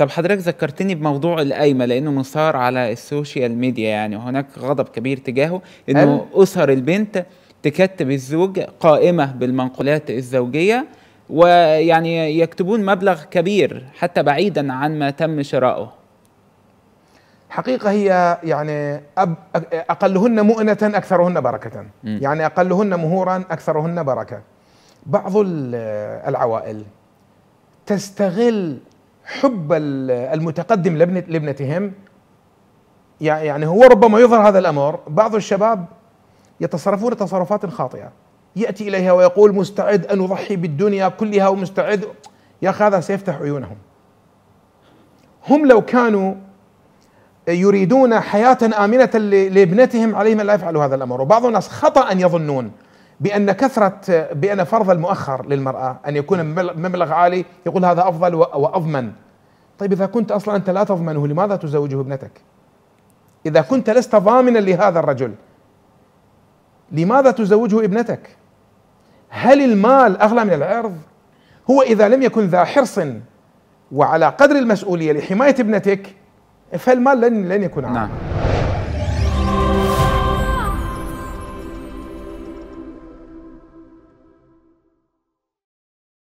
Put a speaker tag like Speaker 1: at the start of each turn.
Speaker 1: طب حضرتك ذكرتني بموضوع القايمه لانه مثار على السوشيال ميديا يعني وهناك غضب كبير تجاهه انه اسر البنت تكتب الزوج قائمه بالمنقولات الزوجيه ويعني يكتبون مبلغ كبير حتى بعيدا عن ما تم شراؤه
Speaker 2: الحقيقة هي يعني أقلهن مؤنة أكثرهن بركة م. يعني أقلهن مهورا أكثرهن بركة بعض العوائل تستغل حب المتقدم لابنتهم يعني هو ربما يظهر هذا الامر بعض الشباب يتصرفون تصرفات خاطئه ياتي اليها ويقول مستعد ان اضحي بالدنيا كلها ومستعد يا اخي هذا سيفتح عيونهم هم لو كانوا يريدون حياه امنه لابنتهم عليهم ان لا يفعلوا هذا الامر وبعض الناس خطا ان يظنون بأن كثرة بأن فرض المؤخر للمرأة أن يكون مبلغ عالي يقول هذا أفضل وأضمن طيب إذا كنت أصلا أنت لا تضمنه لماذا تزوجه ابنتك إذا كنت لست ضامنا لهذا الرجل لماذا تزوجه ابنتك هل المال أغلى من العرض هو إذا لم يكن ذا حرص وعلى قدر المسؤولية لحماية ابنتك فالمال لن لن يكون عالي نعم.